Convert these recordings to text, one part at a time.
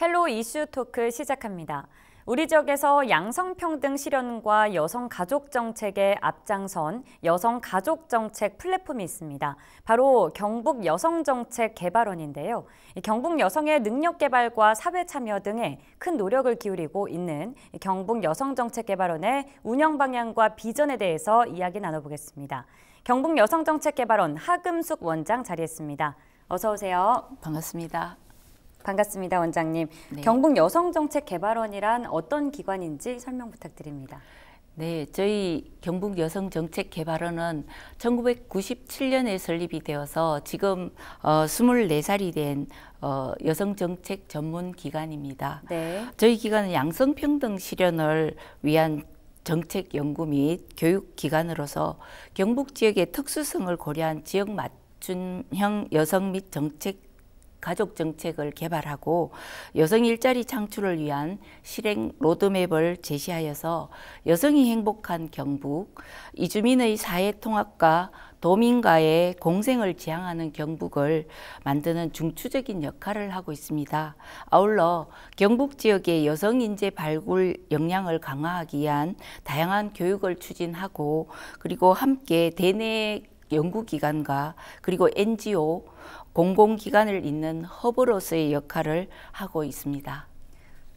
헬로 이슈 토크 시작합니다. 우리 지역에서 양성평등 실현과 여성가족정책에 앞장선 여성가족정책 플랫폼이 있습니다. 바로 경북여성정책개발원인데요. 경북여성의 능력개발과 사회참여 등에 큰 노력을 기울이고 있는 경북여성정책개발원의 운영방향과 비전에 대해서 이야기 나눠보겠습니다. 경북여성정책개발원 하금숙 원장 자리했습니다. 어서 오세요. 반갑습니다. 반갑습니다, 원장님. 네. 경북 여성정책개발원이란 어떤 기관인지 설명 부탁드립니다. 네, 저희 경북 여성정책개발원은 1997년에 설립이 되어서 지금 어, 24살이 된 어, 여성정책 전문기관입니다. 네. 저희 기관은 양성평등 실현을 위한 정책 연구 및 교육 기관으로서 경북 지역의 특수성을 고려한 지역 맞춤형 여성 및 정책 가족 정책을 개발하고 여성 일자리 창출을 위한 실행 로드맵을 제시하여서 여성이 행복한 경북, 이주민의 사회 통합과 도민과의 공생을 지향하는 경북을 만드는 중추적인 역할을 하고 있습니다. 아울러 경북 지역의 여성 인재 발굴 역량을 강화하기 위한 다양한 교육을 추진하고 그리고 함께 대내 연구기관과 그리고 NGO 공공기관을 잇는 허브로서의 역할을 하고 있습니다.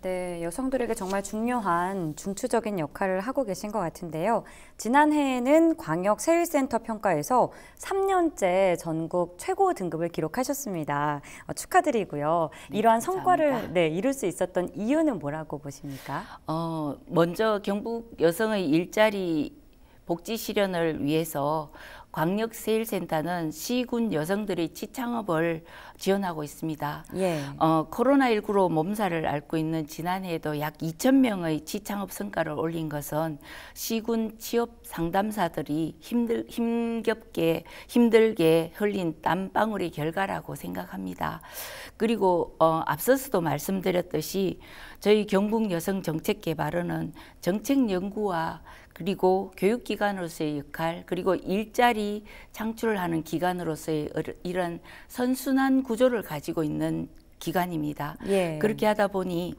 네, 여성들에게 정말 중요한 중추적인 역할을 하고 계신 것 같은데요. 지난해에는 광역 세일센터 평가에서 3년째 전국 최고 등급을 기록하셨습니다. 어, 축하드리고요. 네, 이러한 성과를 네, 이룰 수 있었던 이유는 뭐라고 보십니까? 어, 먼저 경북 여성의 일자리 복지 실현을 위해서 광역세일센터는 시군 여성들의 지창업을 지원하고 있습니다. 예. 어, 코로나19로 몸살을 앓고 있는 지난해에도 약 2천 명의 지창업 성과를 올린 것은 시군 취업 상담사들이 힘들, 힘겹게 힘들게 흘린 땀방울의 결과라고 생각합니다. 그리고 어, 앞서서도 말씀드렸듯이 저희 경북 여성 정책 개발원은 정책 연구와 그리고 교육기관으로서의 역할, 그리고 일자리 창출을 하는 기관으로서의 어, 이런 선순환 구조를 가지고 있는 기관입니다. 예. 그렇게 하다 보니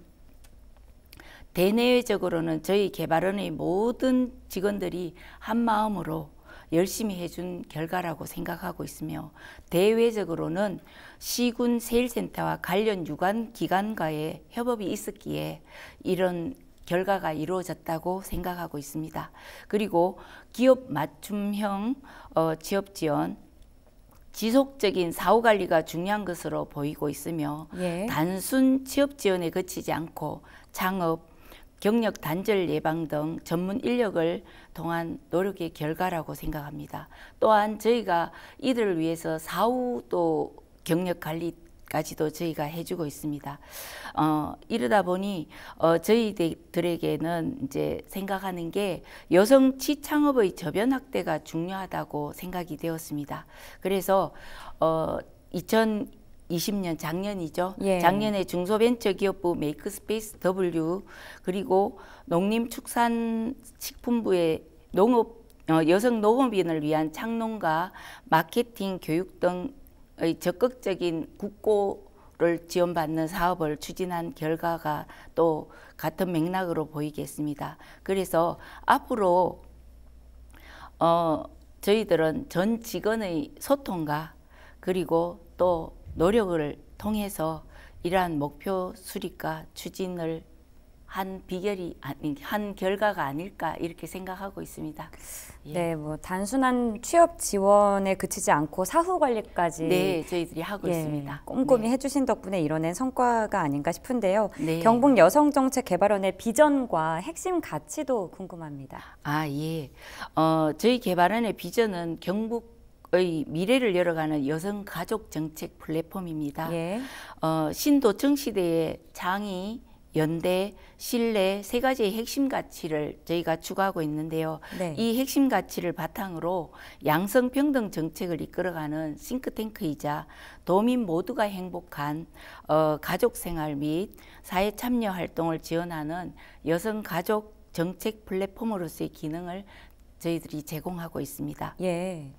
대내외적으로는 저희 개발원의 모든 직원들이 한 마음으로 열심히 해준 결과라고 생각하고 있으며 대외적으로는 시군 세일센터와 관련 유관 기관과의 협업이 있었기에 이런 결과가 이루어졌다고 생각하고 있습니다. 그리고 기업 맞춤형 어, 지역 지원 지속적인 사후 관리가 중요한 것으로 보이고 있으며 예. 단순 취업 지원에 그치지 않고 창업, 경력 단절 예방 등 전문 인력을 통한 노력의 결과라고 생각합니다. 또한 저희가 이들을 위해서 사후 또 경력 관리 까지도 저희가 해주고 있습니다. 어, 이러다 보니 어, 저희들에게는 이제 생각하는 게 여성치 창업의 저변 확대가 중요하다고 생각이 되었습니다. 그래서 어, 2000 20년 작년이죠. 예. 작년에 중소벤처기업부 메이크스페이스 W 그리고 농림축산식품부의 농업 어, 여성 농업인을 위한 창농가 마케팅 교육 등 적극적인 국고를 지원받는 사업을 추진한 결과가 또 같은 맥락으로 보이겠습니다. 그래서 앞으로 어, 저희들은 전 직원의 소통과 그리고 또 노력을 통해서 이러한 목표 수립과 추진을 한 비결이 한 결과가 아닐까 이렇게 생각하고 있습니다. 예. 네, 뭐 단순한 취업 지원에 그치지 않고 사후 관리까지 네, 저희들이 하고 예, 있습니다. 꼼꼼히 네. 해주신 덕분에 이뤄낸 성과가 아닌가 싶은데요. 네. 경북 여성정책개발원의 비전과 핵심 가치도 궁금합니다. 아, 예. 어, 저희 개발원의 비전은 경북 의 미래를 열어가는 여성 가족 정책 플랫폼입니다. 예. 어, 신도청 시대의 장이 연대, 신뢰 세 가지의 핵심 가치를 저희가 추구하고 있는데요. 네. 이 핵심 가치를 바탕으로 양성 평등 정책을 이끌어가는 싱크탱크이자 도민 모두가 행복한 어, 가족 생활 및 사회 참여 활동을 지원하는 여성 가족 정책 플랫폼으로서의 기능을 저희들이 제공하고 있습니다. 예.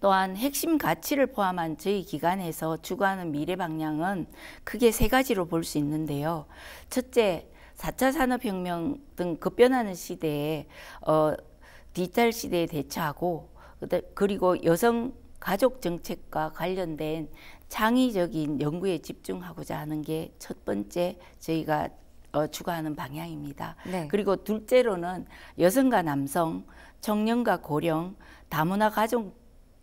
또한 핵심 가치를 포함한 저희 기관에서 추구하는 미래 방향은 크게 세 가지로 볼 수 있는데요. 첫째, 4차 산업혁명 등 급변하는 시대에 어, 디지털 시대에 대처하고 그리고 여성 가족 정책과 관련된 창의적인 연구에 집중하고자 하는 게 첫 번째 저희가 어, 추구하는 방향입니다. 네. 그리고 둘째로는 여성과 남성, 청년과 고령, 다문화 가족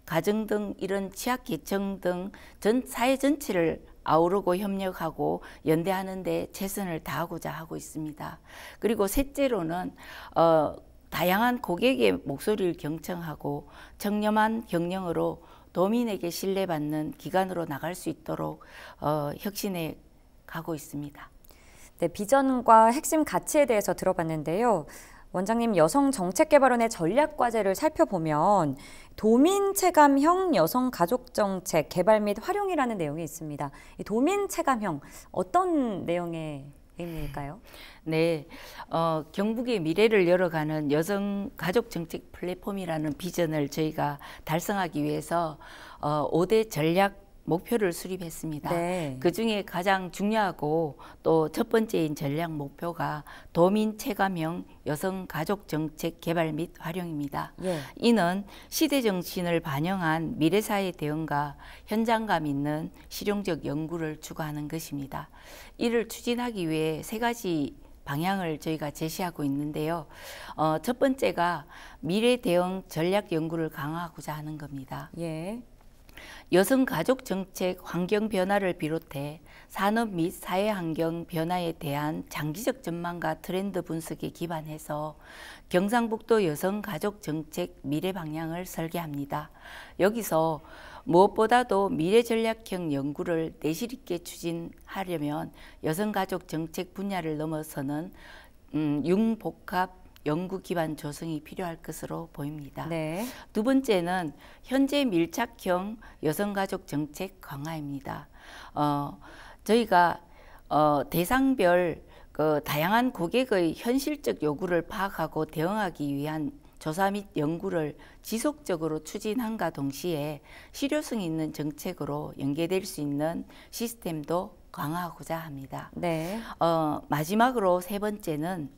가정 등 이런 취약 계층 등 전 사회 전체를 아우르고 협력하고 연대하는 데 최선을 다하고자 하고 있습니다. 그리고 셋째로는 어, 다양한 고객의 목소리를 경청하고 청렴한 경영으로 도민에게 신뢰받는 기관으로 나갈 수 있도록 어, 혁신해 가고 있습니다. 네, 비전과 핵심 가치에 대해서 들어봤는데요. 원장님 여성 정책개발원의 전략 과제를 살펴보면 도민 체감형 여성 가족 정책 개발 및 활용이라는 내용이 있습니다. 도민 체감형 어떤 내용의 의미일까요? 네, 어, 경북의 미래를 열어가는 여성 가족 정책 플랫폼이라는 비전을 저희가 달성하기 위해서 어, 5대 전략 목표를 수립했습니다. 네. 그 중에 가장 중요하고 또 첫 번째인 전략 목표가 도민 체감형 여성 가족 정책 개발 및 활용입니다. 네. 이는 시대 정신을 반영한 미래 사회 대응과 현장감 있는 실용적 연구를 추구하는 것입니다. 이를 추진하기 위해 세 가지 방향을 저희가 제시하고 있는데요. 어, 첫 번째가 미래 대응 전략 연구를 강화하고자 하는 겁니다. 예. 여성 가족 정책 환경 변화를 비롯해 산업 및 사회 환경 변화에 대한 장기적 전망과 트렌드 분석에 기반해서 경상북도 여성 가족 정책 미래 방향을 설계합니다. 여기서 무엇보다도 미래 전략형 연구를 내실 있게 추진하려면 여성 가족 정책 분야를 넘어서는 음, 융복합 연구 기반 조성이 필요할 것으로 보입니다. 네. 두 번째는 현재 밀착형 여성가족 정책 강화입니다. 어, 저희가 어, 대상별 그 다양한 고객의 현실적 요구를 파악하고 대응하기 위한 조사 및 연구를 지속적으로 추진함과 동시에 실효성 있는 정책으로 연계될 수 있는 시스템도 강화하고자 합니다. 네. 어, 마지막으로 세 번째는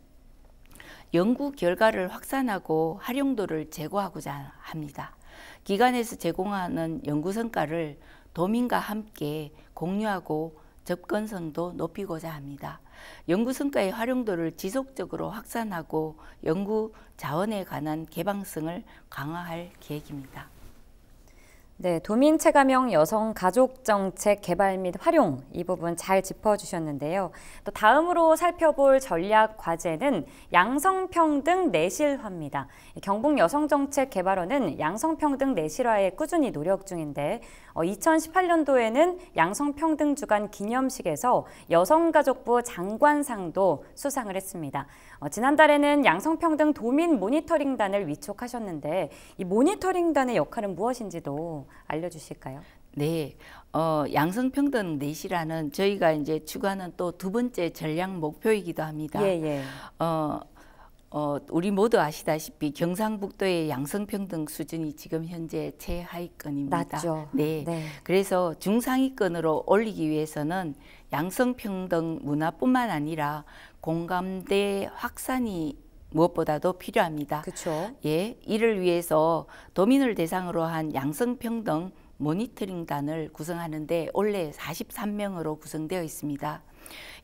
연구 결과를 확산하고 활용도를 제고하고자 합니다. 기관에서 제공하는 연구 성과를 도민과 함께 공유하고 접근성도 높이고자 합니다. 연구 성과의 활용도를 지속적으로 확산하고 연구 자원에 관한 개방성을 강화할 계획입니다. 네, 도민 체감형 여성 가족 정책 개발 및 활용 이 부분 잘 짚어주셨는데요. 또 다음으로 살펴볼 전략 과제는 양성평등 내실화입니다. 경북 여성정책 개발원은 양성평등 내실화에 꾸준히 노력 중인데 2018년도에는 어, 양성평등 주간 기념식에서 여성가족부 장관상도 수상을 했습니다. 어, 지난달에는 양성평등 도민 모니터링단을 위촉하셨는데 이 모니터링단의 역할은 무엇인지도 알려주실까요? 네, 어, 양성평등 내시라는 저희가 이제 추구하는 또 두 번째 전략 목표이기도 합니다. 예, 예. 어, 어, 우리 모두 아시다시피 경상북도의 양성평등 수준이 지금 현재 최하위권입니다. 낮죠. 네. 네. 그래서 중상위권으로 올리기 위해서는 양성평등 문화뿐만 아니라 공감대 확산이 무엇보다도 필요합니다. 그렇죠. 예, 이를 위해서 도민을 대상으로 한 양성평등 모니터링단을 구성하는데 올해 43명으로 구성되어 있습니다.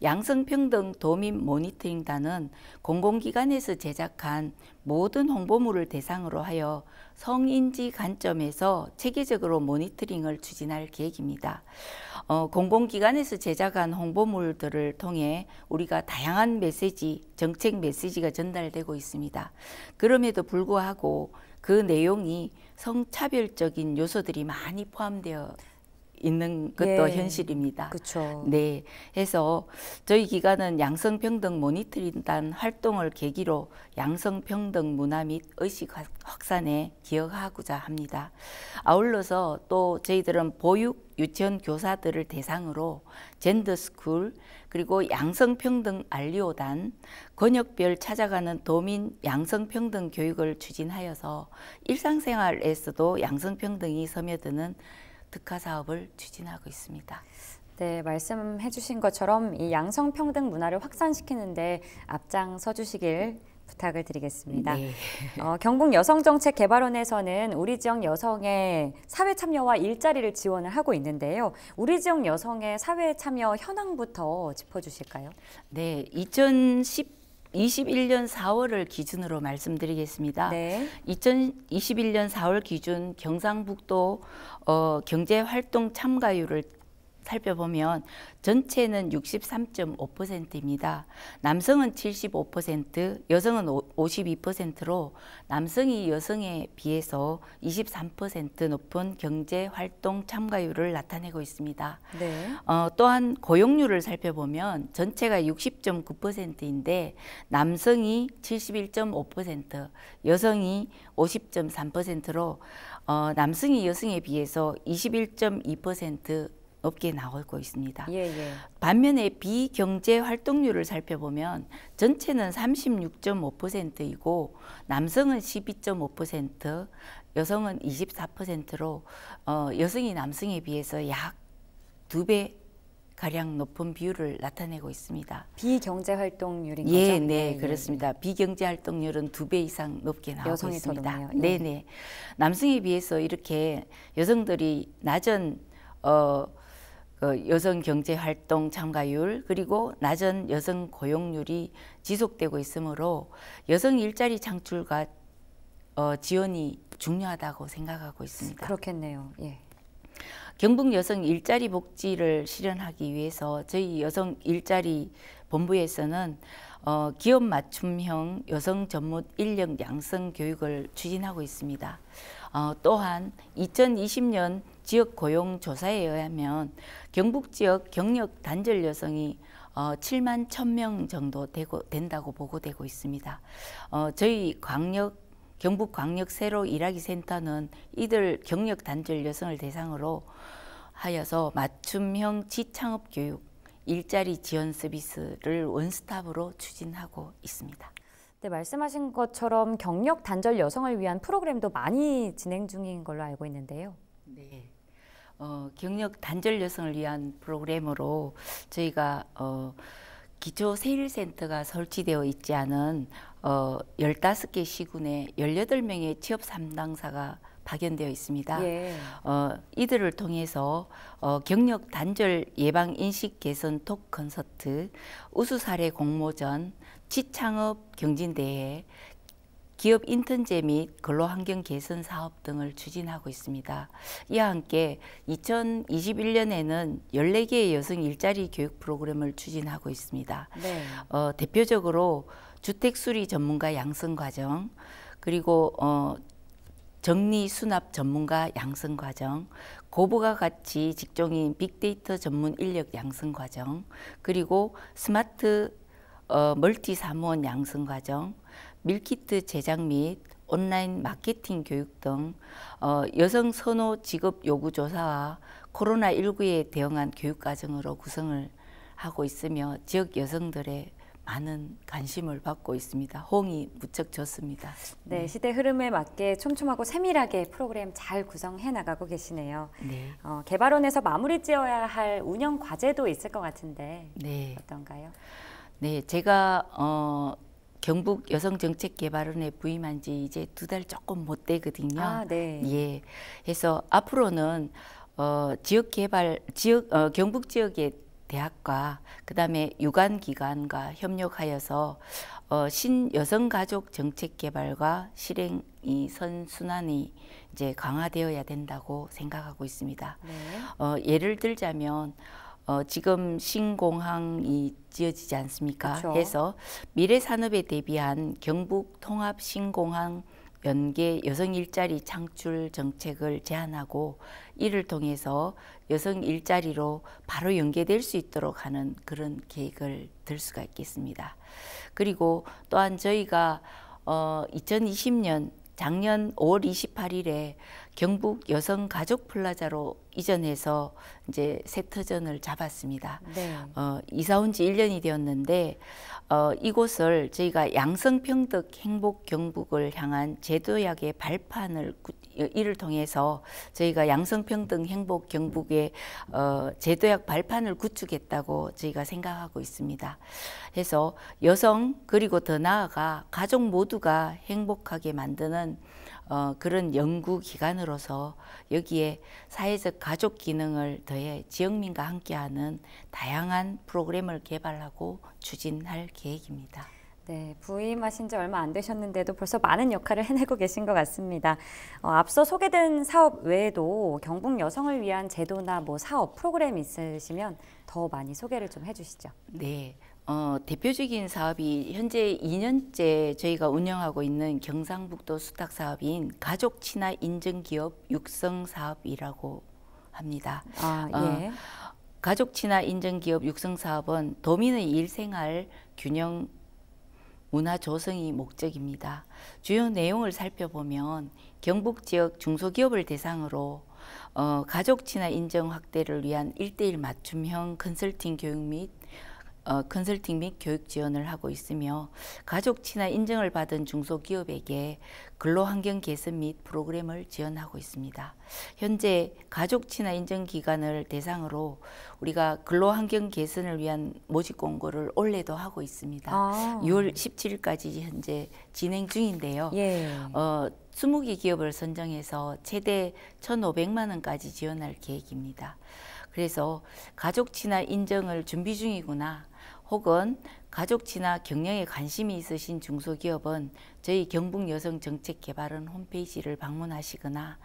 양성평등 도민 모니터링단은 공공기관에서 제작한 모든 홍보물을 대상으로 하여 성인지 관점에서 체계적으로 모니터링을 추진할 계획입니다. 어, 공공기관에서 제작한 홍보물들을 통해 우리가 다양한 메시지, 정책 메시지가 전달되고 있습니다. 그럼에도 불구하고 그 내용이 성차별적인 요소들이 많이 포함되어 있는 예. 것도 예. 현실입니다. 그렇 네. 해서 저희 기관은 양성평등 모니터링단 활동을 계기로 양성평등 문화 및 의식 확산에 기여하고자 합니다. 아울러서 또 저희들은 보육 유치원 교사들을 대상으로 젠더스쿨 그리고 양성평등 알리오단 권역별 찾아가는 도민 양성평등 교육을 추진하여서 일상생활에서도 양성평등이 섬여드는 특화 사업을 추진하고 있습니다. 네, 말씀해 주신 것처럼 이 양성평등 문화를 확산시키는데 앞장서 주시길 부탁을 드리겠습니다. 네. 어, 경북 여성정책개발원에서는 우리 지역 여성의 사회 참여와 일자리를 지원을 하고 있는데요. 우리 지역 여성의 사회 참여 현황부터 짚어주실까요? 네, 2010 2021년 4월을 기준으로 말씀드리겠습니다. 네. 2021년 4월 기준 경상북도 어, 경제활동 참가율을 살펴보면 전체는 63.5%입니다. 남성은 75%, 여성은 52%로 남성이 여성에 비해서 23% 높은 경제 활동 참가율을 나타내고 있습니다. 네. 어, 또한 고용률을 살펴보면 전체가 60.9%인데 남성이 71.5%, 여성이 50.3%로 어, 남성이 여성에 비해서 21.2% 높게 나오고 있습니다. 예, 예. 반면에 비경제 활동률을 살펴보면 전체는 36.5%이고 남성은 12.5%, 여성은 24%로 어, 여성이 남성에 비해서 약 두 배 가량 높은 비율을 나타내고 있습니다. 비경제 활동률인 예, 거죠? 네, 네, 그렇습니다. 비경제 활동률은 두 배 이상 높게 나오고 있습니다. 예. 네, 네. 남성에 비해서 이렇게 여성들이 낮은 어 어, 여성 경제 활동 참가율 그리고 낮은 여성 고용률이 지속되고 있으므로 여성 일자리 창출과 어, 지원이 중요하다고 생각하고 있습니다. 그렇겠네요. 예. 경북 여성 일자리 복지를 실현하기 위해서 저희 여성 일자리 본부에서는 어, 기업 맞춤형 여성 전문 인력 양성 교육을 추진하고 있습니다. 어, 또한 2020년 지역 고용 조사에 의하면 경북 지역 경력 단절 여성이 어, 7만 1,000명 정도 되고, 된다고 보고되고 있습니다. 어, 저희 광역 경북 광역 새로 일하기 센터는 이들 경력 단절 여성을 대상으로 하여서 맞춤형 지창업 교육, 일자리 지원 서비스를 원스톱으로 추진하고 있습니다. 네, 말씀하신 것처럼 경력 단절 여성을 위한 프로그램도 많이 진행 중인 걸로 알고 있는데요. 네. 어, 경력 단절 여성을 위한 프로그램으로 저희가 어, 기초 세일센터가 설치되어 있지 않은 어, 15개 시군에 18명의 취업 담당사가 파견되어 있습니다. 예. 어, 이들을 통해서 어, 경력 단절 예방 인식 개선 톡 콘서트, 우수 사례 공모전, 지창업 경진대회, 기업 인턴제 및 근로환경 개선 사업 등을 추진하고 있습니다. 이와 함께 2021년에는 14개의 여성 일자리 교육 프로그램을 추진하고 있습니다. 네. 어, 대표적으로 주택 수리 전문가 양성 과정 그리고 어, 정리 수납 전문가 양성 과정, 고부가 가치 직종인 빅데이터 전문 인력 양성 과정, 그리고 스마트 어, 멀티 사무원 양성 과정, 밀키트 제작 및 온라인 마케팅 교육 등 어, 여성 선호 직업 요구 조사와 코로나19에 대응한 교육 과정으로 구성을 하고 있으며 지역 여성들의 많은 관심을 받고 있습니다. 호이 무척 좋습니다. 네, 네, 시대 흐름에 맞게 촘촘하고 세밀하게 프로그램 잘 구성해 나가고 계시네요. 네. 어, 개발원에서 마무리 지어야 할 운영 과제도 있을 것 같은데 네. 어떤가요? 네, 제가 어, 경북 여성정책개발원에 부임한 지 이제 두 달 조금 못 되거든요. 아, 네. 예. 그서 앞으로는 어, 지역 개발 지역 어, 경북 지역의 대학과 그다음에 유관 기관과 협력하여서 어, 신여성 가족 정책 개발과 실행이 선순환이 이제 강화되어야 된다고 생각하고 있습니다. 네. 어, 예를 들자면 어, 지금 신공항이 지어지지 않습니까? 그쵸. 해서 미래 산업에 대비한 경북 통합 신공항 연계 여성 일자리 창출 정책을 제안하고 이를 통해서 여성 일자리로 바로 연계될 수 있도록 하는 그런 계획을 들 수가 있겠습니다. 그리고 또한 저희가 어, 2020년 작년 5월 28일에 경북 여성 가족 플라자로 이전해서 이제 세터전을 잡았습니다. 네. 어, 이사 온 지 1년이 되었는데 어, 이곳을 저희가 양성평등 행복 경북을 향한 제도약의 발판을 이를 통해서 저희가 양성평등 행복 경북의 어, 제도약 발판을 구축했다고 저희가 생각하고 있습니다. 그래서 여성 그리고 더 나아가 가족 모두가 행복하게 만드는 어, 그런 연구기관으로서 여기에 사회적 가족 기능을 더해 지역민과 함께하는 다양한 프로그램을 개발하고 추진할 계획입니다. 네, 부임하신 지 얼마 안 되셨는데도 벌써 많은 역할을 해내고 계신 것 같습니다. 어, 앞서 소개된 사업 외에도 경북 여성을 위한 제도나 뭐 사업 프로그램 있으시면 더 많이 소개를 좀 해주시죠. 네, 어, 대표적인 사업이 현재 2년째 저희가 운영하고 있는 경상북도 수탁 사업인 가족 친화 인증 기업 육성 사업이라고 합니다. 아, 어, 예. 어, 가족 친화 인증 기업 육성 사업은 도민의 일생활 균형 문화 조성이 목적입니다. 주요 내용을 살펴보면 경북 지역 중소기업을 대상으로 어, 가족 친화 인증 확대를 위한 일대일 맞춤형 컨설팅 교육 및 어, 컨설팅 및 교육 지원을 하고 있으며 가족 친화 인증을 받은 중소기업에게 근로환경 개선 및 프로그램을 지원하고 있습니다. 현재 가족 친화 인증 기간을 대상으로 우리가 근로환경 개선을 위한 모집 공고를 올해도 하고 있습니다. 아. 6월 17일까지 현재 진행 중인데요. 예. 어, 20개 기업을 선정해서 최대 1,500만 원까지 지원할 계획입니다. 그래서 가족 친화 인증을 준비 중이구나 혹은 가족치나 경영에 관심이 있으신 중소기업은 저희 경북여성정책개발원 홈페이지를 방문하시거나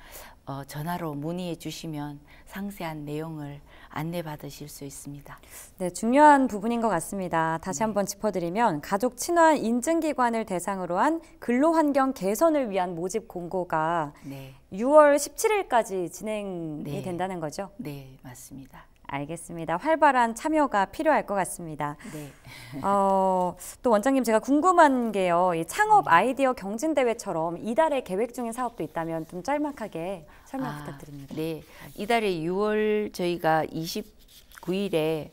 어, 전화로 문의해 주시면 상세한 내용을 안내받으실 수 있습니다. 네, 중요한 부분인 것 같습니다. 다시 네. 한번 짚어드리면 가족 친화 인증기관을 대상으로 한 근로환경 개선을 위한 모집 공고가 네. 6월 17일까지 진행이 네. 된다는 거죠? 네, 맞습니다. 알겠습니다. 활발한 참여가 필요할 것 같습니다. 네. 어, 또 원장님 제가 궁금한 게요. 이 창업 네. 아이디어 경진 대회처럼 이달에 계획 중인 사업도 있다면 좀 짤막하게 설명 아, 부탁드립니다. 네. 이달에 6월 저희가 29일에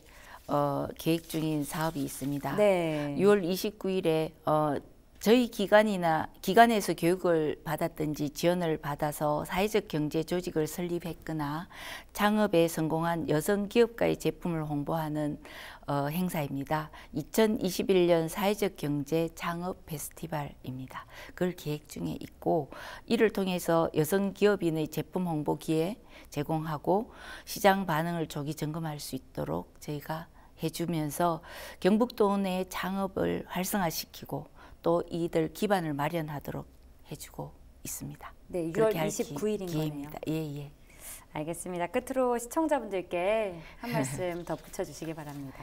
어, 계획 중인 사업이 있습니다. 네. 6월 29일에 어, 저희 기관이나 기관에서 교육을 받았든지 지원을 받아서 사회적 경제 조직을 설립했거나 창업에 성공한 여성 기업가의 제품을 홍보하는 어, 행사입니다. 2021년 사회적 경제 창업 페스티벌입니다. 그걸 기획 중에 있고 이를 통해서 여성 기업인의 제품 홍보 기회 제공하고 시장 반응을 조기 점검할 수 있도록 저희가 해주면서 경북도 내 창업을 활성화시키고 또 이들 기반을 마련하도록 해주고 있습니다. 네, 6월 29일인 거네요. 예, 예. 알겠습니다. 끝으로 시청자분들께 한 말씀 덧붙여 주시기 바랍니다.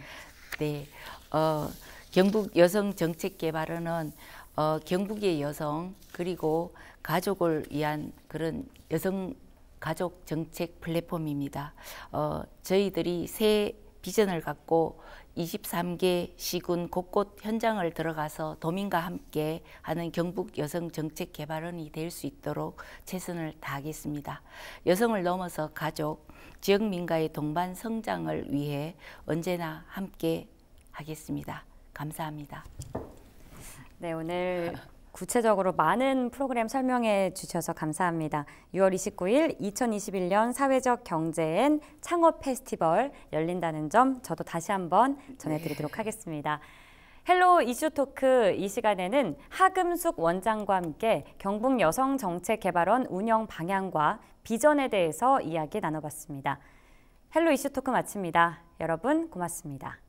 네, 어, 경북 여성 정책 개발은 어, 경북의 여성 그리고 가족을 위한 그런 여성 가족 정책 플랫폼입니다. 어, 저희들이 새 비전을 갖고 23개 시군 곳곳 현장을 들어가서 도민과 함께 하는 경북 여성 정책 개발원이 될 수 있도록 최선을 다하겠습니다. 여성을 넘어서 가족, 지역 민가의 동반 성장을 위해 언제나 함께 하겠습니다. 감사합니다. 네, 오늘 구체적으로 많은 프로그램 설명해 주셔서 감사합니다. 6월 29일 2021년 사회적 경제엔 창업 페스티벌 열린다는 점 저도 다시 한번 전해드리도록 네. 하겠습니다. 헬로 이슈 토크 이 시간에는 하금숙 원장과 함께 경북 여성정책개발원 운영 방향과 비전에 대해서 이야기 나눠봤습니다. 헬로 이슈 토크 마칩니다. 여러분 고맙습니다.